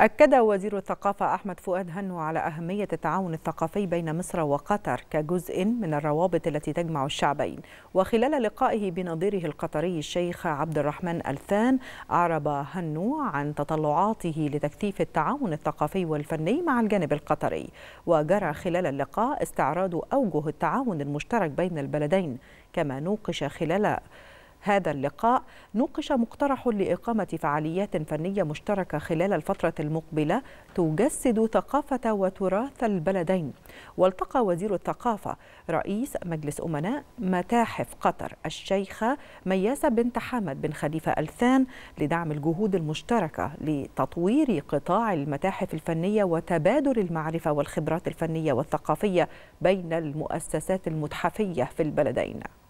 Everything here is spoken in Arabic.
أكد وزير الثقافة أحمد فؤاد هنو على أهمية التعاون الثقافي بين مصر وقطر كجزء من الروابط التي تجمع الشعبين وخلال لقائه بنظيره القطري الشيخ عبد الرحمن ألثان أعرب هنو عن تطلعاته لتكثيف التعاون الثقافي والفني مع الجانب القطري وجرى خلال اللقاء استعراض أوجه التعاون المشترك بين البلدين كما نوقش خلال هذا اللقاء نوقش مقترح لإقامة فعاليات فنية مشتركة خلال الفترة المقبلة تجسد ثقافة وتراث البلدين والتقى وزير الثقافة رئيس مجلس أمناء متاحف قطر الشيخة مياسة بنت حامد بن خليفة ألثان لدعم الجهود المشتركة لتطوير قطاع المتاحف الفنية وتبادل المعرفة والخبرات الفنية والثقافية بين المؤسسات المتحفية في البلدين